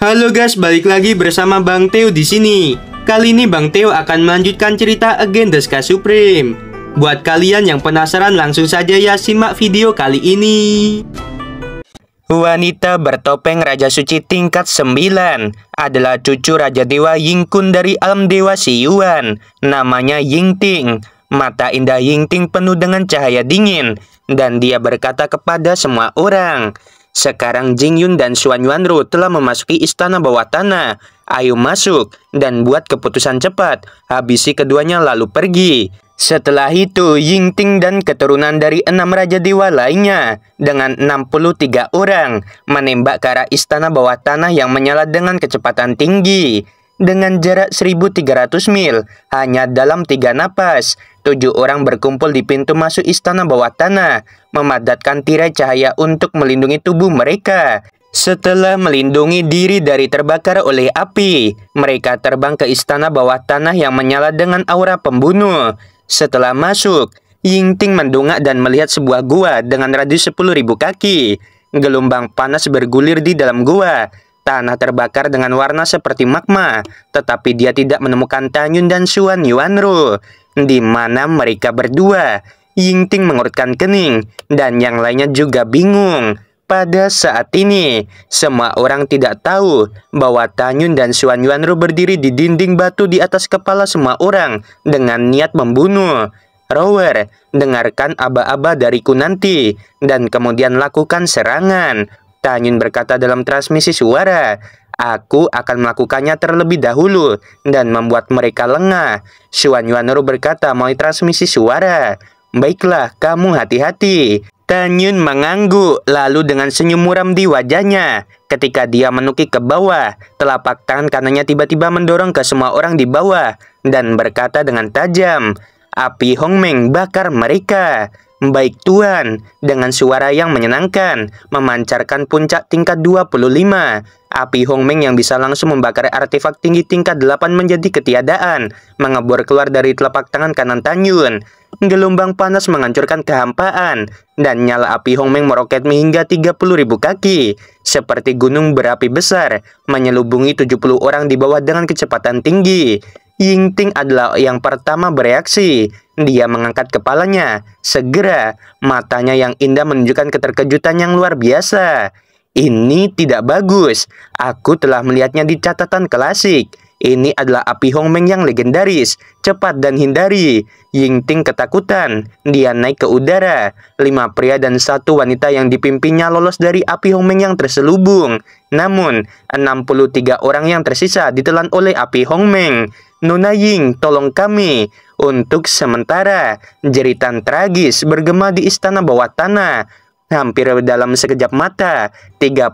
Halo guys, balik lagi bersama Bang Teo di sini. Kali ini Bang Teo akan melanjutkan cerita Again Deska Supreme. Buat kalian yang penasaran langsung saja ya simak video kali ini. Wanita bertopeng Raja Suci tingkat 9 adalah cucu Raja Dewa Ying Kun dari alam Dewa Siyuan. Namanya Ying Ting. Mata indah Ying Ting penuh dengan cahaya dingin dan dia berkata kepada semua orang, sekarang Jing Yun dan Xuan Yuanru telah memasuki istana bawah tanah. Ayo masuk dan buat keputusan cepat. Habisi keduanya lalu pergi. Setelah itu, Ying Ting dan keturunan dari enam raja dewa lainnya dengan 63 orang menembak ke arah istana bawah tanah yang menyala dengan kecepatan tinggi dengan jarak 1.300 mil hanya dalam tiga napas. Tujuh orang berkumpul di pintu masuk istana bawah tanah, memadatkan tirai cahaya untuk melindungi tubuh mereka. Setelah melindungi diri dari terbakar oleh api, mereka terbang ke istana bawah tanah yang menyala dengan aura pembunuh. Setelah masuk, Yingting mendongak dan melihat sebuah gua dengan radius 10.000 kaki. Gelombang panas bergulir di dalam gua. Tanah terbakar dengan warna seperti magma, tetapi dia tidak menemukan Tanyun dan Suan Yuanru, di mana mereka berdua. Yingting mengurutkan kening, dan yang lainnya juga bingung. Pada saat ini, semua orang tidak tahu bahwa Tanyun dan Suan Yuanru berdiri di dinding batu di atas kepala semua orang dengan niat membunuh. Rower, dengarkan aba-aba dariku nanti, dan kemudian lakukan serangan. Tanyun berkata dalam transmisi suara, Aku akan melakukannya terlebih dahulu dan membuat mereka lengah. Xuan Yuanru berkata melalui transmisi suara. Baiklah, kamu hati-hati. Tanyun mengangguk, lalu dengan senyum muram di wajahnya. Ketika dia menukik ke bawah, telapak tangan kanannya tiba-tiba mendorong ke semua orang di bawah dan berkata dengan tajam, Api Hongmeng bakar mereka. Baik Tuhan, dengan suara yang menyenangkan, memancarkan puncak tingkat 25. Api Hongmeng yang bisa langsung membakar artefak tinggi tingkat 8 menjadi ketiadaan, mengebor keluar dari telapak tangan kanan Tanyun. Gelombang panas menghancurkan kehampaan, dan nyala api Hongmeng meroket hingga 30.000 kaki, seperti gunung berapi besar, menyelubungi 70 orang di bawah dengan kecepatan tinggi. Ying Ting adalah yang pertama bereaksi. Dia mengangkat kepalanya. Segera, matanya yang indah menunjukkan keterkejutan yang luar biasa. Ini tidak bagus. Aku telah melihatnya di catatan klasik. Ini adalah api hong meng yang legendaris. Cepat dan hindari. Ying Ting ketakutan. Dia naik ke udara. Lima pria dan satu wanita yang dipimpinnya lolos dari api hong meng yang terselubung. Namun, 63 orang yang tersisa ditelan oleh api Hong Meng. Nona Ying, tolong kami. Untuk sementara, jeritan tragis bergema di istana bawah tanah. Hampir dalam sekejap mata, 33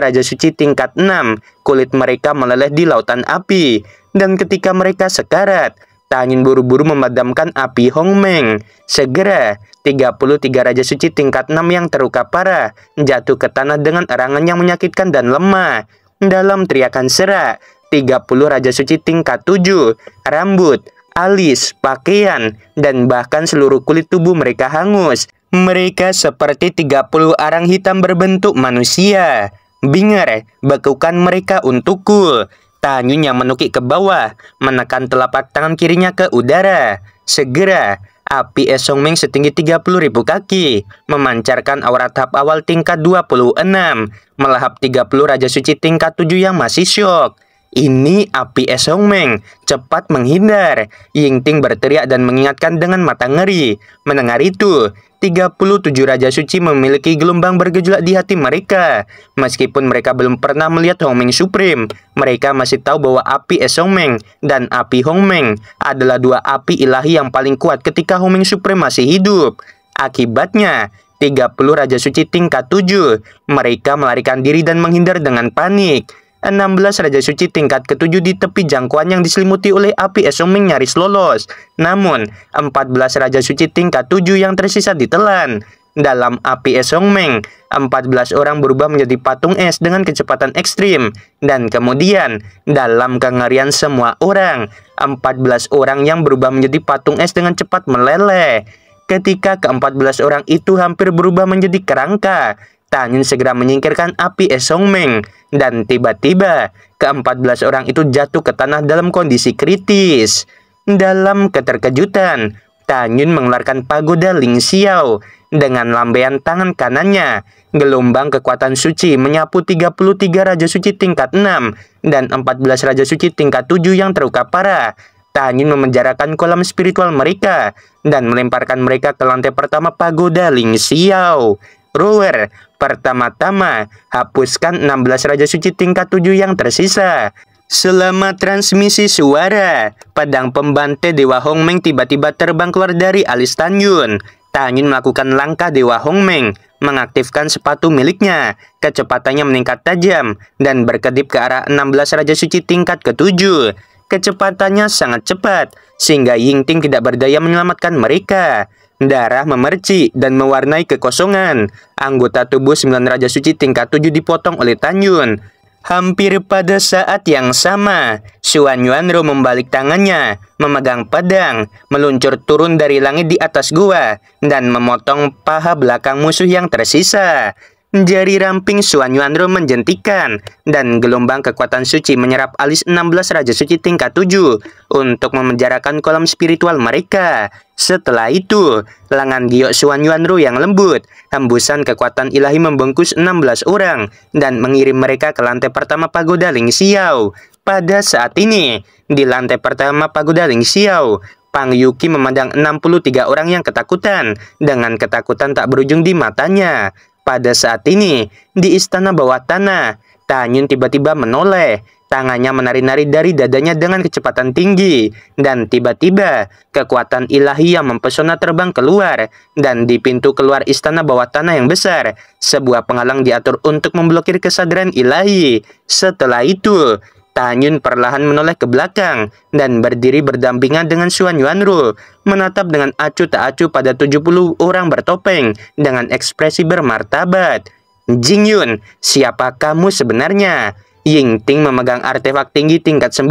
Raja Suci tingkat 6, kulit mereka meleleh di lautan api. Dan ketika mereka sekarat, Tak ingin buru-buru memadamkan api Hong Meng. Segera, 33 Raja Suci tingkat 6 yang terluka parah, jatuh ke tanah dengan erangan yang menyakitkan dan lemah. Dalam teriakan serak, 30 Raja Suci tingkat 7, rambut, alis, pakaian, dan bahkan seluruh kulit tubuh mereka hangus. Mereka seperti 30 arang hitam berbentuk manusia. Bingar, bekukan mereka untukku yang menukik ke bawah, menekan telapak tangan kirinya ke udara. Segera, api Es Ming setinggi 30.000 kaki, memancarkan aura tahap awal tingkat 26, melahap 30 Raja Suci tingkat 7 yang masih syok. Ini api Es Meng, cepat menghindar. Ying Ting berteriak dan mengingatkan dengan mata ngeri. Mendengar itu, 37 Raja Suci memiliki gelombang bergejolak di hati mereka. Meskipun mereka belum pernah melihat Hongming Supreme, mereka masih tahu bahwa api Es dan api Hongmeng adalah dua api ilahi yang paling kuat ketika Hongming Supreme masih hidup. Akibatnya, 30 Raja Suci tingkat 7, mereka melarikan diri dan menghindar dengan panik. 16 Raja Suci tingkat ketujuh di tepi jangkauan yang diselimuti oleh api esong nyaris lolos. Namun, 14 Raja Suci tingkat 7 yang tersisa ditelan. Dalam api es meng. 14 orang berubah menjadi patung es dengan kecepatan ekstrim. Dan kemudian, dalam kengerian semua orang, 14 orang yang berubah menjadi patung es dengan cepat meleleh ketika ke-14 orang itu hampir berubah menjadi kerangka. Mata angin segera menyingkirkan api Esong Meng dan tiba-tiba keempat belas orang itu jatuh ke tanah dalam kondisi kritis. Dalam keterkejutan, Tanyun mengeluarkan pagoda Ling Xiao dengan lambaian tangan kanannya. Gelombang kekuatan suci menyapu 33 Raja Suci tingkat 6 dan 14 Raja Suci tingkat 7 yang terluka parah. Tanyun memenjarakan kolam spiritual mereka dan melemparkan mereka ke lantai pertama pagoda Ling Xiao ruler. Pertama-tama, hapuskan 16 Raja Suci tingkat 7 yang tersisa. Selama transmisi suara, pedang pembantai Dewa Hongmeng tiba-tiba terbang keluar dari alis Tan Yun. Tan Yun melakukan langkah Dewa Hongmeng, mengaktifkan sepatu miliknya. Kecepatannya meningkat tajam dan berkedip ke arah 16 Raja Suci tingkat ke ketujuh. Kecepatannya sangat cepat, sehingga Ying Ting tidak berdaya menyelamatkan mereka. Darah memercik dan mewarnai kekosongan. Anggota tubuh sembilan Raja Suci tingkat 7 dipotong oleh Tan Yun. Hampir pada saat yang sama, Xuan Yuanru membalik tangannya, memegang pedang, meluncur turun dari langit di atas gua, dan memotong paha belakang musuh yang tersisa. Jari ramping Suan Yuanru menjentikan dan gelombang kekuatan suci menyerap alis 16 Raja Suci tingkat 7 untuk memenjarakan kolam spiritual mereka. Setelah itu, lengan giok Suan Yuanru yang lembut, hembusan kekuatan ilahi membungkus 16 orang dan mengirim mereka ke lantai pertama pagoda Ling Xiao. Pada saat ini, di lantai pertama pagoda Ling Xiao, Pang Yuki memandang 63 orang yang ketakutan dengan ketakutan tak berujung di matanya. Pada saat ini, di istana bawah tanah, Tanyun tiba-tiba menoleh. Tangannya menari-nari dari dadanya dengan kecepatan tinggi. Dan tiba-tiba, kekuatan ilahi yang mempesona terbang keluar. Dan di pintu keluar istana bawah tanah yang besar, sebuah penghalang diatur untuk memblokir kesadaran ilahi. Setelah itu, Tanyun perlahan menoleh ke belakang dan berdiri berdampingan dengan Xuan Yuanru, menatap dengan acuh tak acuh pada 70 orang bertopeng dengan ekspresi bermartabat. Jingyun, siapa kamu sebenarnya? Ying Ting memegang artefak tinggi tingkat 9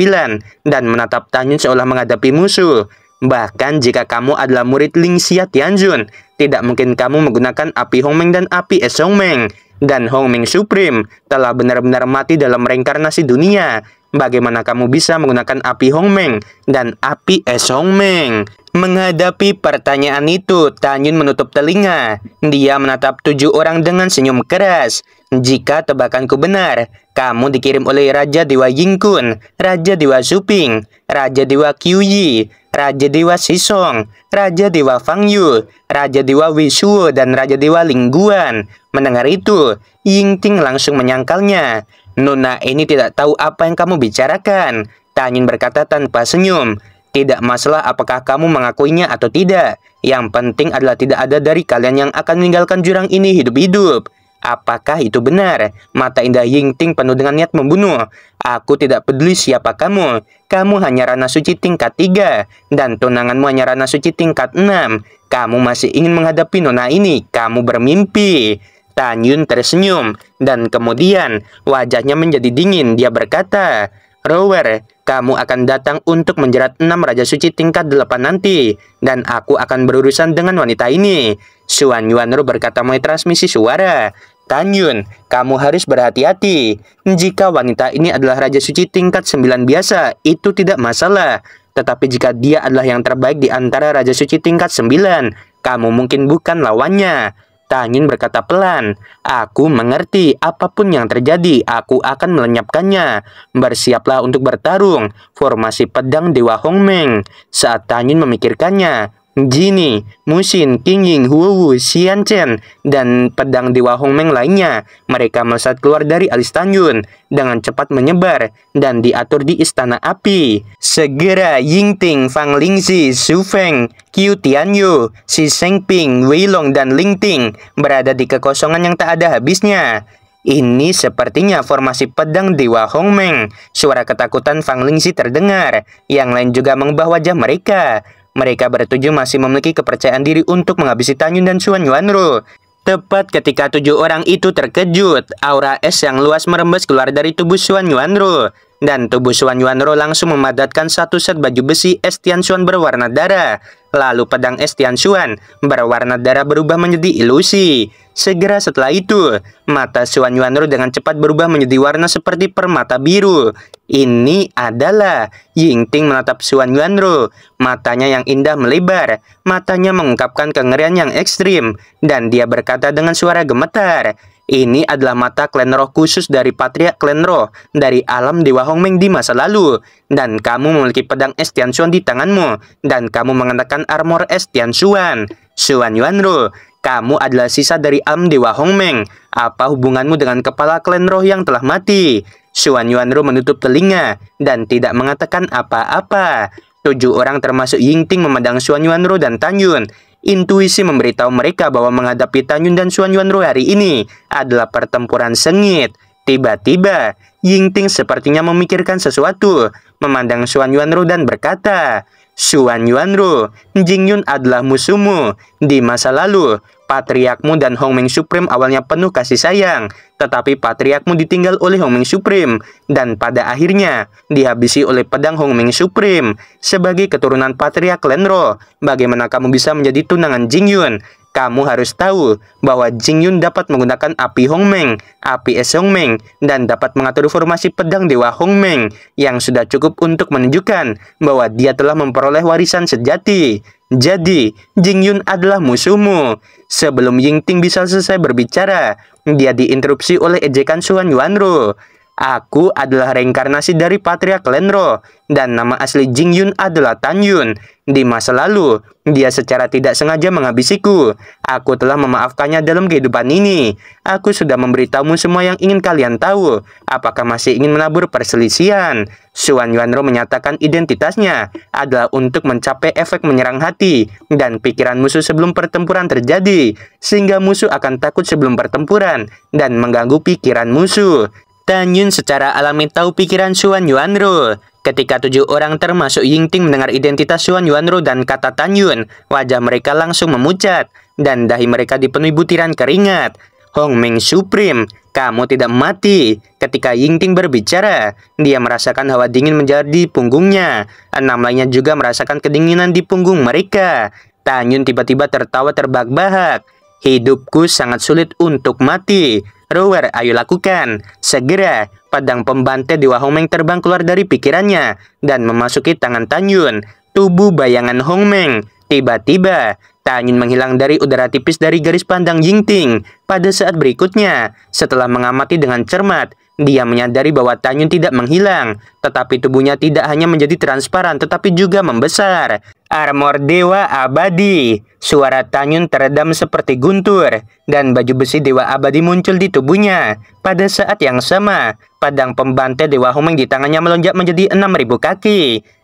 dan menatap Tanyun seolah menghadapi musuh. Bahkan jika kamu adalah murid Ling Xia Tianjun, tidak mungkin kamu menggunakan api Hongmeng dan api Esongmeng dan Hong Ming Supreme telah benar-benar mati dalam reinkarnasi dunia. Bagaimana kamu bisa menggunakan api Hong Ming dan api es Hong Ming? Menghadapi pertanyaan itu, Tanyun menutup telinga. Dia menatap tujuh orang dengan senyum keras. Jika tebakanku benar, kamu dikirim oleh Raja Dewa Ying Kun, Raja Dewa Suping, Raja Dewa Qiuyi, Raja Dewa Sisong, Raja Dewa Fangyu, Raja Dewa Wisuo, dan Raja Dewa Lingguan. Mendengar itu, Ying Ting langsung menyangkalnya. Nona ini tidak tahu apa yang kamu bicarakan. Tanyin berkata tanpa senyum. Tidak masalah apakah kamu mengakuinya atau tidak. Yang penting adalah tidak ada dari kalian yang akan meninggalkan jurang ini hidup-hidup. Apakah itu benar? Mata indah Ying Ting penuh dengan niat membunuh. Aku tidak peduli siapa kamu. Kamu hanya Rana Suci tingkat 3 dan tunanganmu hanya Rana Suci tingkat 6. Kamu masih ingin menghadapi nona ini. Kamu bermimpi. Tan Yun tersenyum dan kemudian wajahnya menjadi dingin. Dia berkata, Rower, kamu akan datang untuk menjerat enam Raja Suci tingkat delapan nanti, dan aku akan berurusan dengan wanita ini. Suan Yuanru berkata melalui transmisi suara. Tanyun, kamu harus berhati-hati. Jika wanita ini adalah Raja Suci tingkat 9 biasa, itu tidak masalah. Tetapi jika dia adalah yang terbaik di antara Raja Suci tingkat 9, kamu mungkin bukan lawannya. Tanyun berkata pelan, Aku mengerti apapun yang terjadi, aku akan melenyapkannya. Bersiaplah untuk bertarung, formasi pedang Dewa Hongmeng. Saat Tanyun memikirkannya, Jini, Mushin, Huo Wu, Xian Chen, dan pedang Dewa Meng lainnya. Mereka melesat keluar dari alis Tanjun, dengan cepat menyebar, dan diatur di Istana Api. Segera Ying Ting, Fang Lingzi, Su Feng, Qiu Tianyu, Xi Shengping, Wei Long, dan Ling Ting berada di kekosongan yang tak ada habisnya. Ini sepertinya formasi pedang Dewa Meng. Suara ketakutan Fang Lingzi terdengar. Yang lain juga mengubah wajah mereka. Mereka bertujuh masih memiliki kepercayaan diri untuk menghabisi Tanyun dan Xuan Yuanru. Tepat ketika tujuh orang itu terkejut, aura es yang luas merembes keluar dari tubuh Xuan Yuanru. Dan tubuh Xuan Yuanro langsung memadatkan satu set baju besi es Xuan berwarna darah. Lalu pedang es Xuan berwarna darah berubah menjadi ilusi. Segera setelah itu, mata Xuan Yuanro dengan cepat berubah menjadi warna seperti permata biru. Ini adalah Yingting menatap Xuan Yuanro. Matanya yang indah melebar, matanya mengungkapkan kengerian yang ekstrim, dan dia berkata dengan suara gemetar, ini adalah mata klan roh khusus dari Patria klan roh dari alam Dewa Hong Meng di masa lalu. Dan kamu memiliki pedang es Xuan di tanganmu. Dan kamu mengenakan armor es Tianxuan. Xuan Yuanru, kamu adalah sisa dari alam Dewa Hong Meng. Apa hubunganmu dengan kepala klan roh yang telah mati? Xuan Yuanru menutup telinga dan tidak mengatakan apa-apa. Tujuh orang termasuk Yingting memandang Xuan Yuanru dan Tan Yun intuisi memberitahu mereka bahwa menghadapi Tanyun dan Xuan Yuanru hari ini adalah pertempuran sengit. Tiba-tiba, Yingting sepertinya memikirkan sesuatu, memandang Xuan Yuanru dan berkata, Xuan Jing Yun adalah musuhmu. Di masa lalu, Patriakmu dan Hongming Supreme awalnya penuh kasih sayang, tetapi Patriakmu ditinggal oleh Hongming Supreme dan pada akhirnya dihabisi oleh pedang Hongming Supreme. Sebagai keturunan patriak Lenro, bagaimana kamu bisa menjadi tunangan Jingyun? Kamu harus tahu bahwa Jingyun dapat menggunakan api Hongming, api es Hongming, dan dapat mengatur formasi pedang Dewa Hongming, yang sudah cukup untuk menunjukkan bahwa dia telah memperoleh warisan sejati. Jadi, Jing Yun adalah musuhmu. Sebelum Ying Ting bisa selesai berbicara, dia diinterupsi oleh ejekan Suan Yuanru. Aku adalah reinkarnasi dari patria Klenro dan nama asli Jing Yun adalah Tan Yun. Di masa lalu, dia secara tidak sengaja menghabisiku. Aku telah memaafkannya dalam kehidupan ini. Aku sudah memberitahumu semua yang ingin kalian tahu. Apakah masih ingin menabur perselisihan? Suan Yuanro menyatakan identitasnya adalah untuk mencapai efek menyerang hati dan pikiran musuh sebelum pertempuran terjadi, sehingga musuh akan takut sebelum pertempuran dan mengganggu pikiran musuh. Tan Yun secara alami tahu pikiran Xuan Yuanru. Ketika tujuh orang termasuk Ying Ting mendengar identitas Xuan Yuanru dan kata Tan Yun, wajah mereka langsung memucat dan dahi mereka dipenuhi butiran keringat. Hong Ming Supreme, kamu tidak mati. Ketika Ying Ting berbicara, dia merasakan hawa dingin menjadi punggungnya. Enam lainnya juga merasakan kedinginan di punggung mereka. Tan Yun tiba-tiba tertawa terbahak-bahak. Hidupku sangat sulit untuk mati. Rower, ayo lakukan. Segera, pedang pembantai di Wahongmeng terbang keluar dari pikirannya dan memasuki tangan Tan Yun, tubuh bayangan Hongmeng. Tiba-tiba, Tak ingin menghilang dari udara tipis dari garis pandang Jingting. pada saat berikutnya. Setelah mengamati dengan cermat, dia menyadari bahwa Tanyun tidak menghilang, tetapi tubuhnya tidak hanya menjadi transparan tetapi juga membesar. Armor Dewa Abadi Suara Tanyun teredam seperti guntur, dan baju besi Dewa Abadi muncul di tubuhnya. Pada saat yang sama, padang pembantai Dewa Humeng di tangannya melonjak menjadi 6.000 kaki.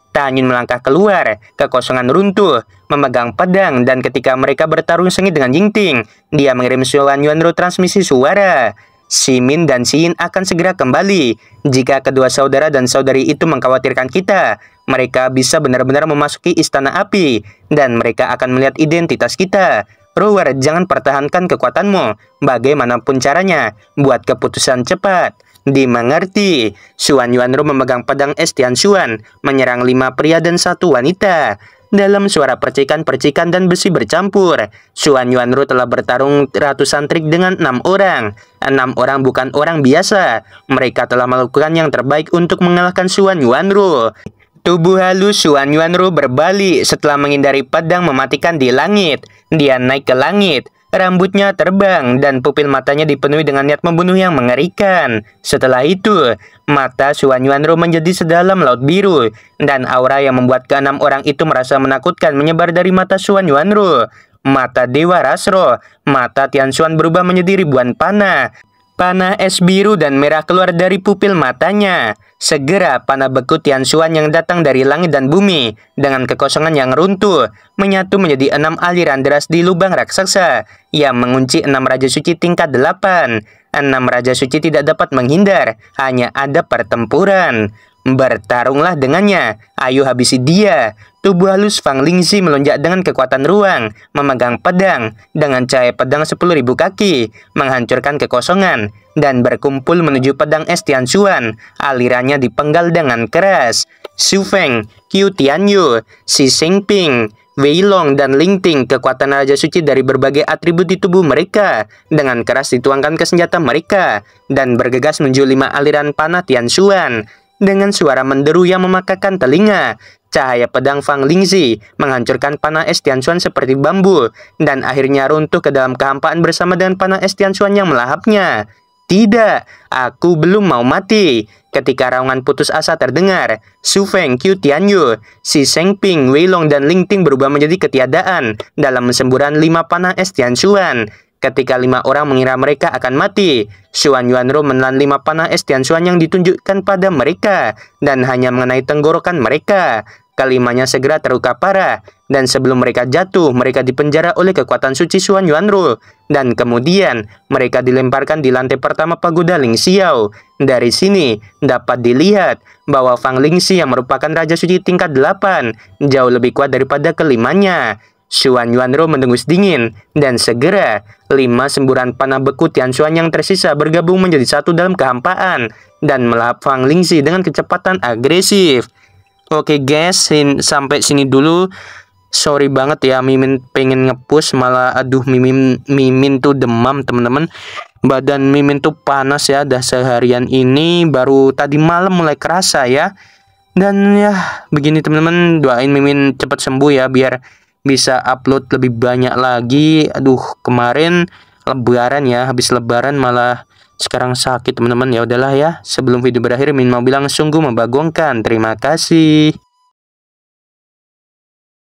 Tanyun melangkah keluar, kekosongan runtuh, memegang pedang dan ketika mereka bertarung sengit dengan Jingting, dia mengirim Yuan Yuanru transmisi suara. Simin dan Yin akan segera kembali. Jika kedua saudara dan saudari itu mengkhawatirkan kita, mereka bisa benar-benar memasuki istana api dan mereka akan melihat identitas kita. Rower, jangan pertahankan kekuatanmu bagaimanapun caranya. Buat keputusan cepat. Dimengerti, Suan Yuanru memegang pedang Estian Xuan menyerang lima pria dan satu wanita. Dalam suara percikan-percikan dan besi bercampur, Suan Yuanru telah bertarung ratusan trik dengan enam orang. Enam orang bukan orang biasa. Mereka telah melakukan yang terbaik untuk mengalahkan Suan Yuanru. Tubuh halus Suan Yuanru berbalik setelah menghindari pedang mematikan di langit. Dia naik ke langit. Rambutnya terbang dan pupil matanya dipenuhi dengan niat membunuh yang mengerikan. Setelah itu, mata Suan Yuanru menjadi sedalam laut biru dan aura yang membuat keenam orang itu merasa menakutkan menyebar dari mata Suan Yuanru. Mata Dewa Rasro, mata Tian Xuan berubah menjadi ribuan panah Panah es biru dan merah keluar dari pupil matanya. Segera panah beku Tian Xuan yang datang dari langit dan bumi dengan kekosongan yang runtuh menyatu menjadi enam aliran deras di lubang raksasa yang mengunci enam raja suci tingkat delapan. Enam raja suci tidak dapat menghindar, hanya ada pertempuran. Bertarunglah dengannya, ayo habisi dia. Tubuh halus Fang Lingzi melonjak dengan kekuatan ruang, memegang pedang, dengan cahaya pedang 10.000 kaki, menghancurkan kekosongan, dan berkumpul menuju pedang es Tianxuan. Alirannya dipenggal dengan keras. Xu Feng, Qiu Tianyu, Xi Xingping, Wei Long dan Ling Ting kekuatan Raja Suci dari berbagai atribut di tubuh mereka dengan keras dituangkan ke senjata mereka dan bergegas menuju lima aliran panah Tian Tianxuan dengan suara menderu yang memakakan telinga. Cahaya pedang Fang Lingzi menghancurkan panah es Tianxuan seperti bambu dan akhirnya runtuh ke dalam kehampaan bersama dengan panah es Tianxuan yang melahapnya. Tidak, aku belum mau mati. Ketika raungan putus asa terdengar, Su Feng, Qiu Tianyu, Si Seng Ping, Long dan Ling Ting berubah menjadi ketiadaan dalam semburan lima panah es Tianxuan. Ketika lima orang mengira mereka akan mati, Xuan Yuanru menelan lima panah Estian Xuan yang ditunjukkan pada mereka dan hanya mengenai tenggorokan mereka. Kalimanya segera terluka parah dan sebelum mereka jatuh, mereka dipenjara oleh kekuatan suci Xuan Yuanru dan kemudian mereka dilemparkan di lantai pertama pagoda Ling Xiao. Dari sini dapat dilihat bahwa Fang Lingxi yang merupakan raja suci tingkat 8 jauh lebih kuat daripada kelimanya. Xuan Yuanro mendengus dingin, dan segera lima semburan panah beku Tian Xuan yang tersisa bergabung menjadi satu dalam kehampaan dan melahap Fang Lingzi dengan kecepatan agresif. Oke guys, sin sampai sini dulu. Sorry banget ya Mimin pengen ngepus malah aduh Mimin Mimin tuh demam teman-teman. Badan Mimin tuh panas ya dah seharian ini baru tadi malam mulai kerasa ya. Dan ya begini teman-teman doain Mimin cepat sembuh ya biar bisa upload lebih banyak lagi aduh kemarin lebaran ya habis lebaran malah sekarang sakit teman-teman ya udahlah ya sebelum video berakhir Min mau bilang sungguh membagongkan terima kasih